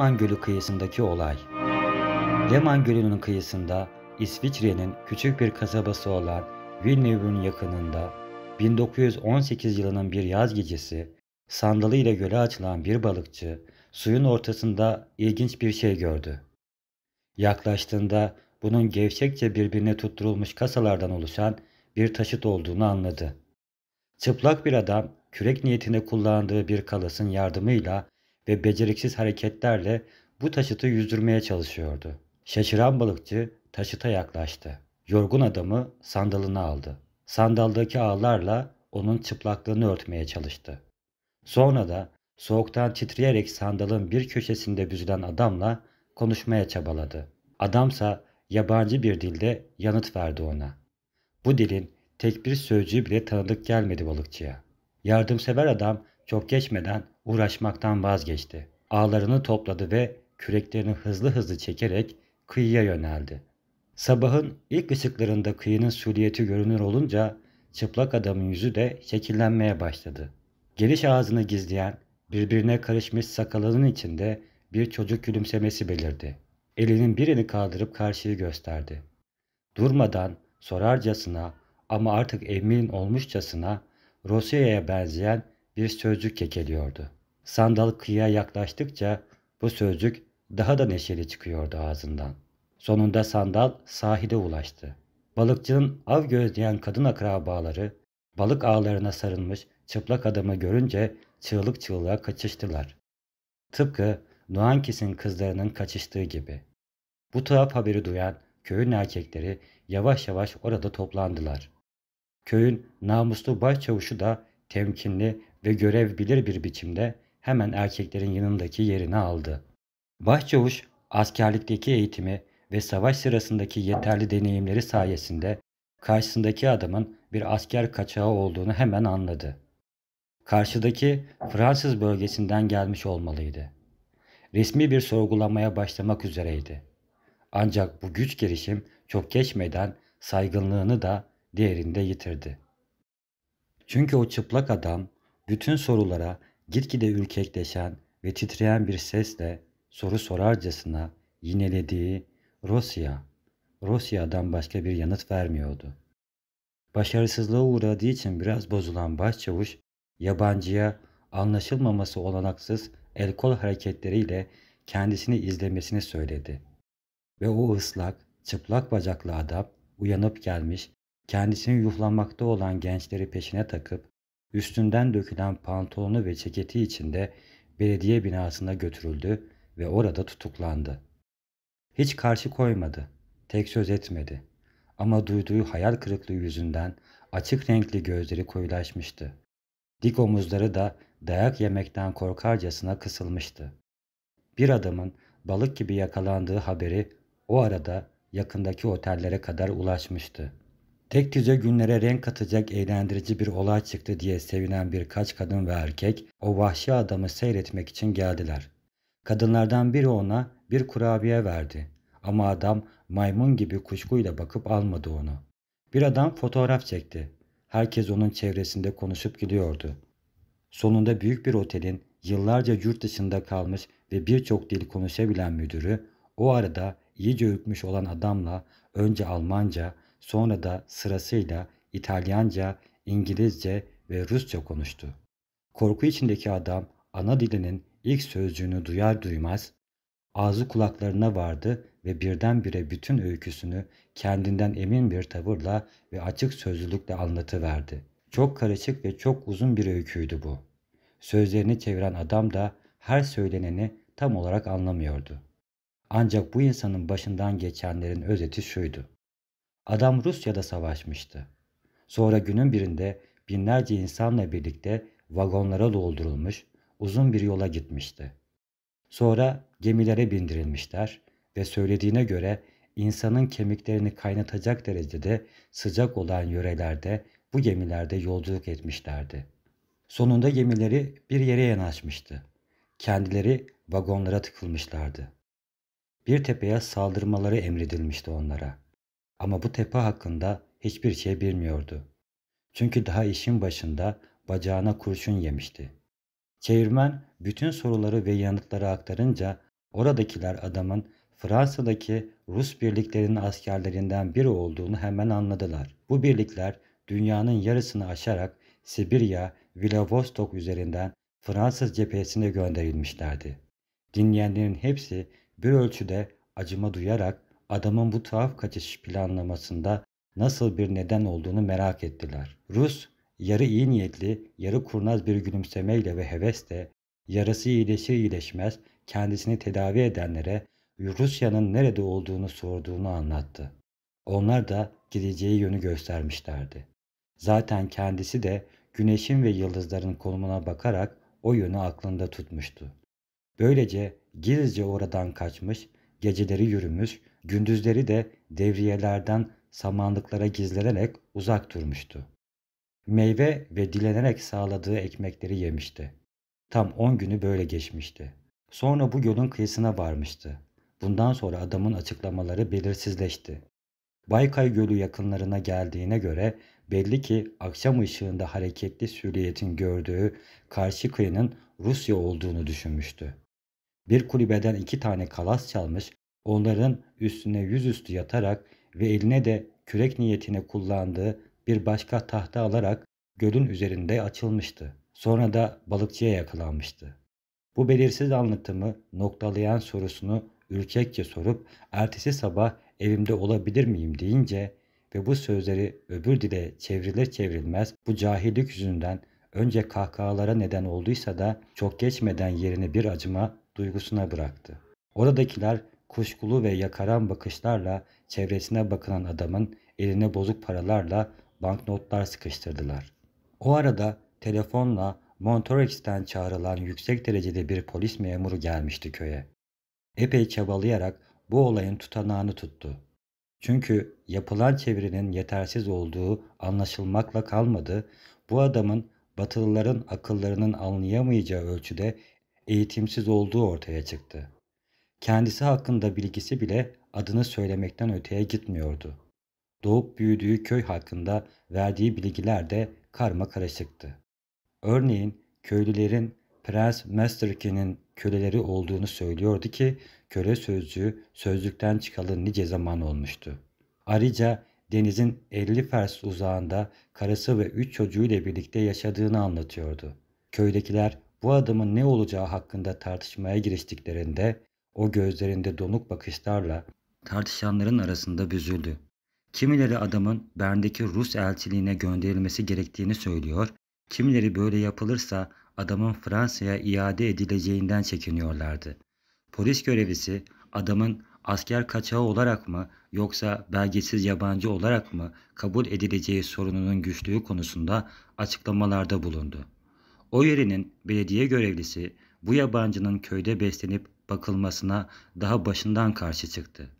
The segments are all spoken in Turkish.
Leman Gölü kıyısındaki olay. Leman Gölü'nün kıyısında İsviçre'nin küçük bir kasabası olan Villeneuve'ün yakınında 1918 yılının bir yaz gecesi sandalıyla göle açılan bir balıkçı suyun ortasında ilginç bir şey gördü. Yaklaştığında bunun gevşekçe birbirine tutturulmuş kasalardan oluşan bir taşıt olduğunu anladı. Çıplak bir adam kürek niyetine kullandığı bir kalasın yardımıyla ve beceriksiz hareketlerle bu taşıtı yüzdürmeye çalışıyordu. Şaşıran balıkçı taşıta yaklaştı. Yorgun adamı sandalına aldı. Sandaldaki ağlarla onun çıplaklığını örtmeye çalıştı. Sonra da soğuktan titreyerek sandalın bir köşesinde büzülen adamla konuşmaya çabaladı. Adamsa yabancı bir dilde yanıt verdi ona. Bu dilin tek bir sözcüğü bile tanıdık gelmedi balıkçıya. Yardımsever adam çok geçmeden uğraşmaktan vazgeçti. Ağlarını topladı ve küreklerini hızlı hızlı çekerek kıyıya yöneldi. Sabahın ilk ışıklarında kıyının süliyeti görünür olunca çıplak adamın yüzü de şekillenmeye başladı. Geniş ağzını gizleyen, birbirine karışmış sakalının içinde bir çocuk gülümsemesi belirdi. Elinin birini kaldırıp karşıyı gösterdi. Durmadan, sorarcasına ama artık emin olmuşçasına Rusya'ya benzeyen bir sözcük kekeliyordu. Sandal kıyıya yaklaştıkça bu sözcük daha da neşeli çıkıyordu ağzından. Sonunda sandal sahile ulaştı. Balıkçının av gözleyen kadın akrabaları balık ağlarına sarılmış çıplak adamı görünce çığlık çığlığa kaçıştılar. Tıpkı Nuankis'in kızlarının kaçıştığı gibi. Bu tuhaf haberi duyan köyün erkekleri yavaş yavaş orada toplandılar. Köyün namuslu başçavuşu da temkinli ve görev bilir bir biçimde hemen erkeklerin yanındaki yerini aldı. Başçavuş askerlikteki eğitimi ve savaş sırasındaki yeterli deneyimleri sayesinde karşısındaki adamın bir asker kaçağı olduğunu hemen anladı. Karşıdaki Fransız bölgesinden gelmiş olmalıydı. Resmi bir sorgulamaya başlamak üzereydi. Ancak bu güç girişim çok geçmeden saygınlığını da diğerinde yitirdi. Çünkü o çıplak adam bütün sorulara gitgide ürkekleşen ve titreyen bir sesle soru sorarcasına yinelediği Rusya, Rusya'dan başka bir yanıt vermiyordu. Başarısızlığa uğradığı için biraz bozulan başçavuş, yabancıya anlaşılmaması olanaksız el kol hareketleriyle kendisini izlemesini söyledi. Ve o ıslak, çıplak bacaklı adam uyanıp gelmiş, kendisini yuhlamakta olan gençleri peşine takıp Üstünden dökülen pantolonu ve ceketi içinde belediye binasına götürüldü ve orada tutuklandı. Hiç karşı koymadı, tek söz etmedi. Ama duyduğu hayal kırıklığı yüzünden açık renkli gözleri koyulaşmıştı. Dik omuzları da dayak yemekten korkarcasına kısılmıştı. Bir adamın balık gibi yakalandığı haberi o arada yakındaki otellere kadar ulaşmıştı. Tek tüze günlere renk katacak eğlendirici bir olay çıktı diye sevinen birkaç kadın ve erkek o vahşi adamı seyretmek için geldiler. Kadınlardan biri ona bir kurabiye verdi ama adam maymun gibi kuşkuyla bakıp almadı onu. Bir adam fotoğraf çekti. Herkes onun çevresinde konuşup gidiyordu. Sonunda büyük bir otelin yıllarca yurt dışında kalmış ve birçok dil konuşabilen müdürü o arada iyice ürkmüş olan adamla önce Almanca Sonra da sırasıyla İtalyanca, İngilizce ve Rusça konuştu. Korku içindeki adam ana dilinin ilk sözcüğünü duyar duymaz ağzı kulaklarına vardı ve birdenbire bütün öyküsünü kendinden emin bir tavırla ve açık sözlülükle anlatıverdi. Çok karışık ve çok uzun bir öyküydü bu. Sözlerini çeviren adam da her söyleneni tam olarak anlamıyordu. Ancak bu insanın başından geçenlerin özeti şuydu. Adam Rusya'da savaşmıştı. Sonra günün birinde binlerce insanla birlikte vagonlara doldurulmuş, uzun bir yola gitmişti. Sonra gemilere bindirilmişler ve söylediğine göre insanın kemiklerini kaynatacak derecede sıcak olan yörelerde bu gemilerde yolculuk etmişlerdi. Sonunda gemileri bir yere yanaşmıştı. Kendileri vagonlara tıkılmışlardı. Bir tepeye saldırmaları emredilmişti onlara.'' Ama bu tepe hakkında hiçbir şey bilmiyordu. Çünkü daha işin başında bacağına kurşun yemişti. Çevirmen bütün soruları ve yanıtları aktarınca oradakiler adamın Fransa'daki Rus birliklerinin askerlerinden biri olduğunu hemen anladılar. Bu birlikler dünyanın yarısını aşarak Sibirya, Vladivostok üzerinden Fransız cephesine gönderilmişlerdi. Dinleyenlerin hepsi bir ölçüde acıma duyarak adamın bu tuhaf kaçış planlamasında nasıl bir neden olduğunu merak ettiler. Rus, yarı iyi niyetli, yarı kurnaz bir gülümsemeyle ve hevesle, yarası iyileşir iyileşmez kendisini tedavi edenlere Rusya'nın nerede olduğunu sorduğunu anlattı. Onlar da gideceği yönü göstermişlerdi. Zaten kendisi de güneşin ve yıldızların konumuna bakarak o yönü aklında tutmuştu. Böylece gizlice oradan kaçmış, geceleri yürümüş, gündüzleri de devriyelerden samanlıklara gizlenerek uzak durmuştu. Meyve ve dilenerek sağladığı ekmekleri yemişti. Tam on günü böyle geçmişti. Sonra bu yolun kıyısına varmıştı. Bundan sonra adamın açıklamaları belirsizleşti. Baykay Gölü yakınlarına geldiğine göre belli ki akşam ışığında hareketli sürüyetin gördüğü karşı kıyının Rusya olduğunu düşünmüştü. Bir kulübeden iki tane kalas çalmış, Onların üstüne yüzüstü yatarak ve eline de kürek niyetine kullandığı bir başka tahta alarak gölün üzerinde açılmıştı. Sonra da balıkçıya yakalanmıştı. Bu belirsiz anlatımı noktalayan sorusunu ürkekçe sorup ertesi sabah evimde olabilir miyim deyince ve bu sözleri öbür dile çevrilir çevrilmez bu cahillik yüzünden önce kahkahalara neden olduysa da çok geçmeden yerini bir acıma duygusuna bıraktı. Oradakiler kuşkulu ve yakaran bakışlarla çevresine bakılan adamın eline bozuk paralarla banknotlar sıkıştırdılar. O arada telefonla Montorex'ten çağrılan yüksek derecede bir polis memuru gelmişti köye. Epey çabalayarak bu olayın tutanağını tuttu. Çünkü yapılan çevirinin yetersiz olduğu anlaşılmakla kalmadı, bu adamın Batılıların akıllarının anlayamayacağı ölçüde eğitimsiz olduğu ortaya çıktı. Kendisi hakkında bilgisi bile adını söylemekten öteye gitmiyordu. Doğup büyüdüğü köy hakkında verdiği bilgiler de karma karışıktı. Örneğin köylülerin Prens Masterkin'in köleleri olduğunu söylüyordu ki köle sözcüğü sözlükten çıkalı nice zaman olmuştu. Ayrıca denizin 50 fers uzağında karısı ve 3 çocuğuyla birlikte yaşadığını anlatıyordu. Köydekiler bu adamın ne olacağı hakkında tartışmaya giriştiklerinde o gözlerinde donuk bakışlarla tartışanların arasında büzüldü. Kimileri adamın Bern'deki Rus elçiliğine gönderilmesi gerektiğini söylüyor, kimileri böyle yapılırsa adamın Fransa'ya iade edileceğinden çekiniyorlardı. Polis görevlisi adamın asker kaçağı olarak mı yoksa belgesiz yabancı olarak mı kabul edileceği sorununun güçlüğü konusunda açıklamalarda bulundu. O yerinin belediye görevlisi bu yabancının köyde beslenip bakılmasına daha başından karşı çıktı.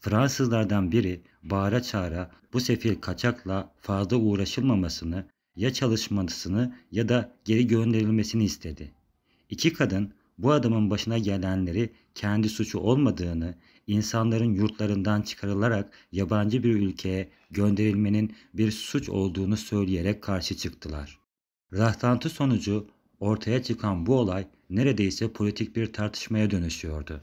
Fransızlardan biri bağıra çağıra bu sefil kaçakla fazla uğraşılmamasını, ya çalışmasını ya da geri gönderilmesini istedi. İki kadın bu adamın başına gelenleri kendi suçu olmadığını, insanların yurtlarından çıkarılarak yabancı bir ülkeye gönderilmenin bir suç olduğunu söyleyerek karşı çıktılar. Rahlantı sonucu ortaya çıkan bu olay neredeyse politik bir tartışmaya dönüşüyordu.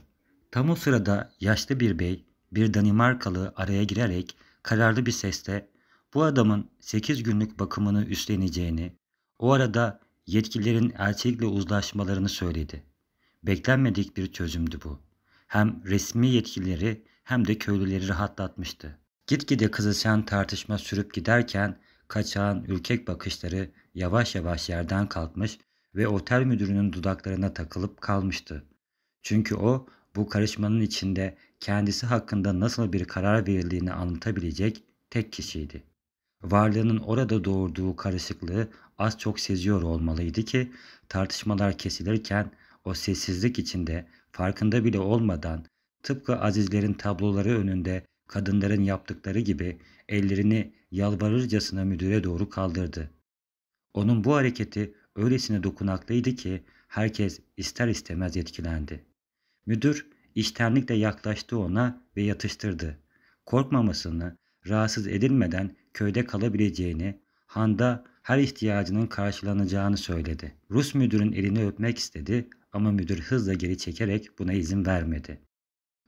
Tam o sırada yaşlı bir bey, bir Danimarkalı araya girerek kararlı bir sesle bu adamın 8 günlük bakımını üstleneceğini, o arada yetkililerin elçilikle uzlaşmalarını söyledi. Beklenmedik bir çözümdü bu. Hem resmi yetkilileri hem de köylüleri rahatlatmıştı. Gitgide kızışan tartışma sürüp giderken kaçağın ülkek bakışları yavaş yavaş yerden kalkmış ve otel müdürünün dudaklarına takılıp kalmıştı. Çünkü o bu karışmanın içinde kendisi hakkında nasıl bir karar verildiğini anlatabilecek tek kişiydi. Varlığının orada doğurduğu karışıklığı az çok seziyor olmalıydı ki tartışmalar kesilirken o sessizlik içinde farkında bile olmadan tıpkı azizlerin tabloları önünde kadınların yaptıkları gibi ellerini yalvarırcasına müdüre doğru kaldırdı. Onun bu hareketi öylesine dokunaklıydı ki herkes ister istemez etkilendi. Müdür iştenlikle yaklaştı ona ve yatıştırdı. Korkmamasını, rahatsız edilmeden köyde kalabileceğini, handa her ihtiyacının karşılanacağını söyledi. Rus müdürün elini öpmek istedi ama müdür hızla geri çekerek buna izin vermedi.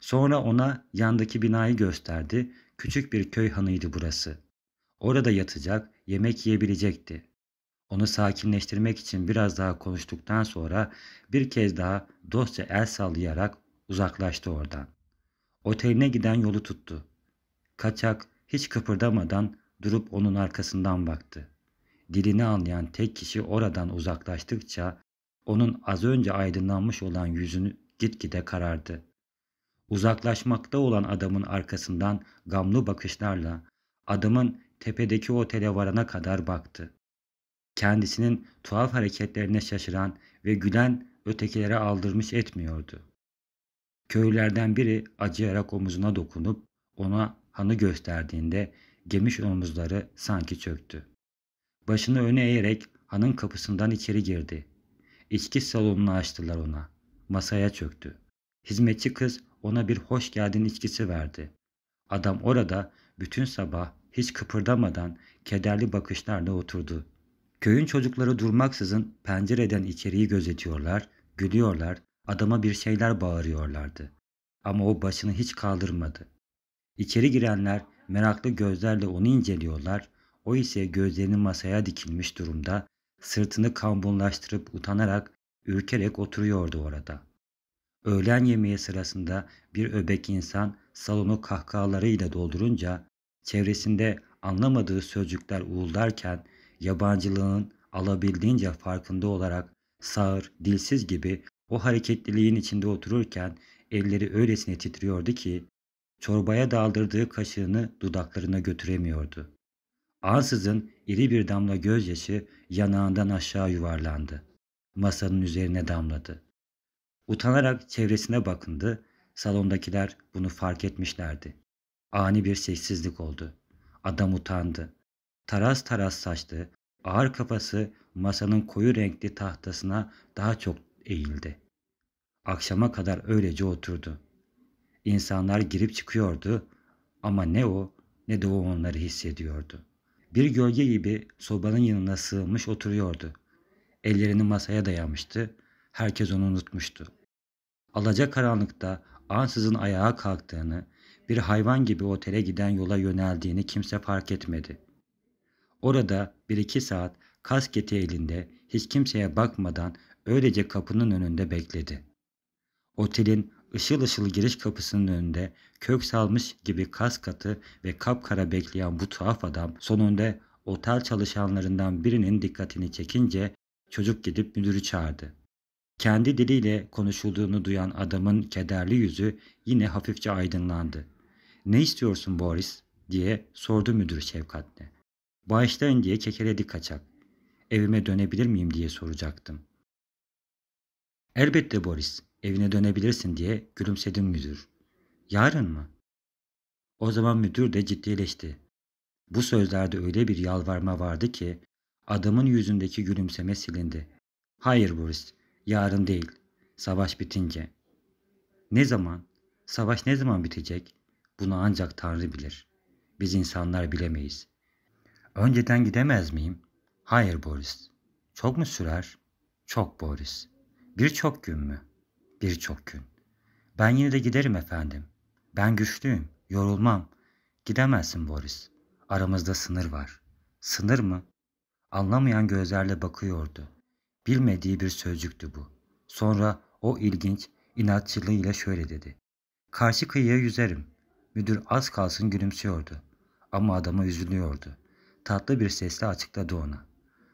Sonra ona yandaki binayı gösterdi. Küçük bir köy hanıydı burası. Orada yatacak, yemek yiyebilecekti. Onu sakinleştirmek için biraz daha konuştuktan sonra bir kez daha dostça el sallayarak uzaklaştı oradan. Oteline giden yolu tuttu. Kaçak hiç kıpırdamadan durup onun arkasından baktı. Dilini anlayan tek kişi oradan uzaklaştıkça onun az önce aydınlanmış olan yüzünü gitgide karardı. Uzaklaşmakta olan adamın arkasından gamlı bakışlarla adamın tepedeki otele varana kadar baktı kendisinin tuhaf hareketlerine şaşıran ve gülen ötekilere aldırmış etmiyordu. Köylülerden biri acıyarak omuzuna dokunup ona hanı gösterdiğinde gemiş omuzları sanki çöktü. Başını öne eğerek hanın kapısından içeri girdi. İçki salonunu açtılar ona. Masaya çöktü. Hizmetçi kız ona bir hoş geldin içkisi verdi. Adam orada bütün sabah hiç kıpırdamadan kederli bakışlarla oturdu. Köyün çocukları durmaksızın pencereden içeriği gözetiyorlar, gülüyorlar, adama bir şeyler bağırıyorlardı. Ama o başını hiç kaldırmadı. İçeri girenler meraklı gözlerle onu inceliyorlar, o ise gözlerini masaya dikilmiş durumda, sırtını kambonlaştırıp utanarak, ürkerek oturuyordu orada. Öğlen yemeği sırasında bir öbek insan salonu kahkahalarıyla doldurunca, çevresinde anlamadığı sözcükler uğuldarken yabancılığın alabildiğince farkında olarak sağır, dilsiz gibi o hareketliliğin içinde otururken elleri öylesine titriyordu ki çorbaya daldırdığı kaşığını dudaklarına götüremiyordu. Ansızın iri bir damla gözyaşı yanağından aşağı yuvarlandı. Masanın üzerine damladı. Utanarak çevresine bakındı. Salondakiler bunu fark etmişlerdi. Ani bir sessizlik oldu. Adam utandı. Taras Taras saçlı, ağır kafası masanın koyu renkli tahtasına daha çok eğildi. Akşama kadar öylece oturdu. İnsanlar girip çıkıyordu ama ne o ne de o onları hissediyordu. Bir gölge gibi sobanın yanına sığınmış oturuyordu. Ellerini masaya dayamıştı. Herkes onu unutmuştu. Alaca karanlıkta ansızın ayağa kalktığını, bir hayvan gibi otele giden yola yöneldiğini kimse fark etmedi. Orada bir iki saat kasketi elinde hiç kimseye bakmadan öylece kapının önünde bekledi. Otelin ışıl ışıl giriş kapısının önünde kök salmış gibi kas katı ve kapkara bekleyen bu tuhaf adam sonunda otel çalışanlarından birinin dikkatini çekince çocuk gidip müdürü çağırdı. Kendi diliyle konuşulduğunu duyan adamın kederli yüzü yine hafifçe aydınlandı. "Ne istiyorsun Boris?" diye sordu müdür şefkatle. Bağışlayın diye kekeledi kaçak. Evime dönebilir miyim diye soracaktım. Elbette Boris, evine dönebilirsin diye gülümsedim müdür. Yarın mı? O zaman müdür de ciddileşti. Bu sözlerde öyle bir yalvarma vardı ki adamın yüzündeki gülümseme silindi. Hayır Boris, yarın değil. Savaş bitince. Ne zaman? Savaş ne zaman bitecek? Bunu ancak Tanrı bilir. Biz insanlar bilemeyiz. Önceden gidemez miyim? Hayır Boris. Çok mu sürer? Çok Boris. Birçok gün mü? Birçok gün. Ben yine de giderim efendim. Ben güçlüyüm, yorulmam. Gidemezsin Boris. Aramızda sınır var. Sınır mı? Anlamayan gözlerle bakıyordu. Bilmediği bir sözcüktü bu. Sonra o ilginç inatçılığıyla şöyle dedi. Karşı kıyıya yüzerim. Müdür az kalsın gülümsüyordu. Ama adama üzülüyordu tatlı bir sesle açıkladı ona.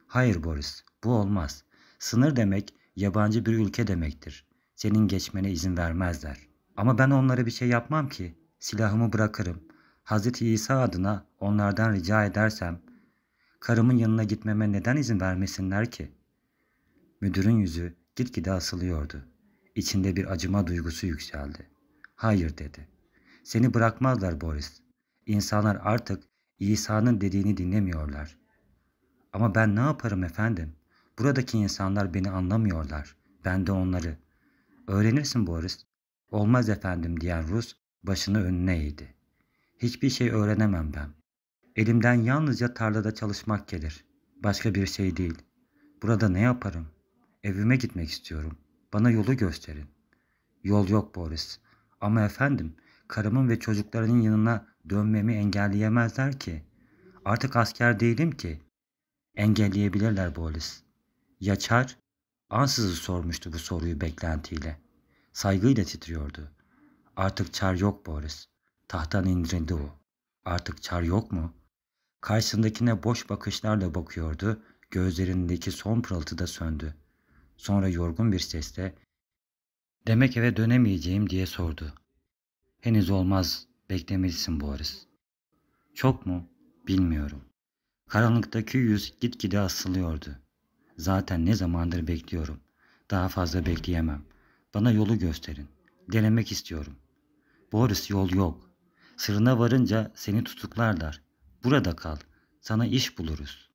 Hayır Boris, bu olmaz. Sınır demek yabancı bir ülke demektir. Senin geçmene izin vermezler. Ama ben onlara bir şey yapmam ki. Silahımı bırakırım. Hazreti İsa adına onlardan rica edersem, karımın yanına gitmeme neden izin vermesinler ki? Müdürün yüzü gitgide asılıyordu. İçinde bir acıma duygusu yükseldi. Hayır dedi. Seni bırakmazlar Boris. İnsanlar artık İsa'nın dediğini dinlemiyorlar. Ama ben ne yaparım efendim? Buradaki insanlar beni anlamıyorlar. Ben de onları. Öğrenirsin Boris. Olmaz efendim diyen Rus başını önüne eğdi. Hiçbir şey öğrenemem ben. Elimden yalnızca tarlada çalışmak gelir. Başka bir şey değil. Burada ne yaparım? Evime gitmek istiyorum. Bana yolu gösterin. Yol yok Boris. Ama efendim karımın ve çocuklarının yanına dönmemi engelleyemezler ki. Artık asker değilim ki. Engelleyebilirler Boris. Yaçar, ansızı sormuştu bu soruyu beklentiyle. Saygıyla titriyordu. Artık çar yok Boris. Tahttan indirildi o. Artık çar yok mu? Karşısındakine boş bakışlarla bakıyordu. Gözlerindeki son pırıltı da söndü. Sonra yorgun bir sesle ''Demek eve dönemeyeceğim'' diye sordu. Henüz olmaz, beklemelisin Boris. Çok mu? Bilmiyorum. Karanlıktaki yüz gitgide asılıyordu. Zaten ne zamandır bekliyorum. Daha fazla bekleyemem. Bana yolu gösterin. Denemek istiyorum. Boris yol yok. Sırına varınca seni tutuklarlar. Burada kal. Sana iş buluruz.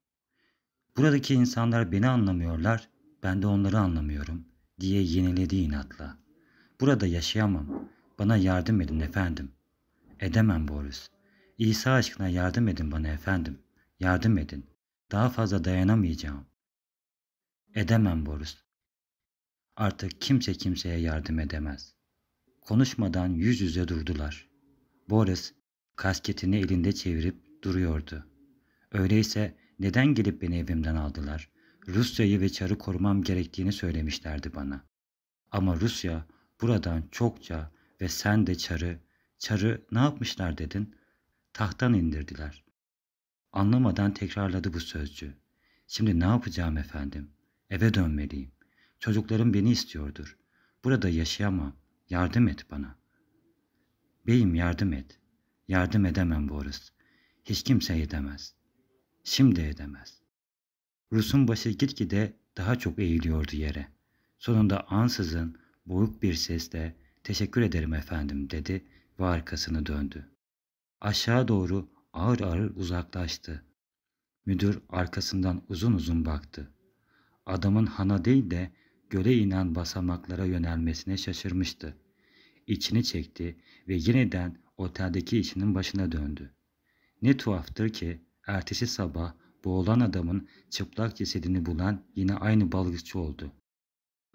Buradaki insanlar beni anlamıyorlar. Ben de onları anlamıyorum diye yeniledi inatla. Burada yaşayamam. Bana yardım edin efendim. Edemem Boris. İsa aşkına yardım edin bana efendim. Yardım edin. Daha fazla dayanamayacağım. Edemem Boris. Artık kimse kimseye yardım edemez. Konuşmadan yüz yüze durdular. Boris kasketini elinde çevirip duruyordu. Öyleyse neden gelip beni evimden aldılar? Rusya'yı ve Çar'ı korumam gerektiğini söylemişlerdi bana. Ama Rusya buradan çokça ve sen de çarı, çarı ne yapmışlar dedin? Tahttan indirdiler. Anlamadan tekrarladı bu sözcü. Şimdi ne yapacağım efendim? Eve dönmeliyim. Çocuklarım beni istiyordur. Burada yaşayamam. Yardım et bana. Beyim yardım et. Yardım edemem Boris. Hiç kimse edemez. Şimdi edemez. Rus'un başı gitgide daha çok eğiliyordu yere. Sonunda ansızın boğuk bir sesle Teşekkür ederim efendim dedi ve arkasını döndü. Aşağı doğru ağır ağır uzaklaştı. Müdür arkasından uzun uzun baktı. Adamın hana değil de göle inen basamaklara yönelmesine şaşırmıştı. İçini çekti ve yeniden oteldeki işinin başına döndü. Ne tuhaftır ki ertesi sabah boğulan adamın çıplak cesedini bulan yine aynı balıkçı oldu.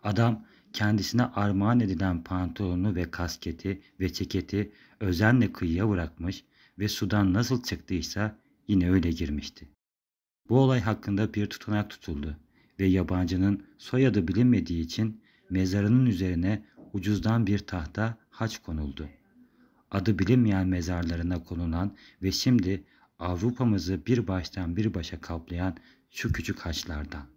Adam kendisine armağan edilen pantolonu ve kasketi ve ceketi özenle kıyıya bırakmış ve sudan nasıl çıktıysa yine öyle girmişti. Bu olay hakkında bir tutanak tutuldu ve yabancının soyadı bilinmediği için mezarının üzerine ucuzdan bir tahta haç konuldu. Adı bilinmeyen mezarlarına konulan ve şimdi Avrupa'mızı bir baştan bir başa kaplayan şu küçük haçlardan.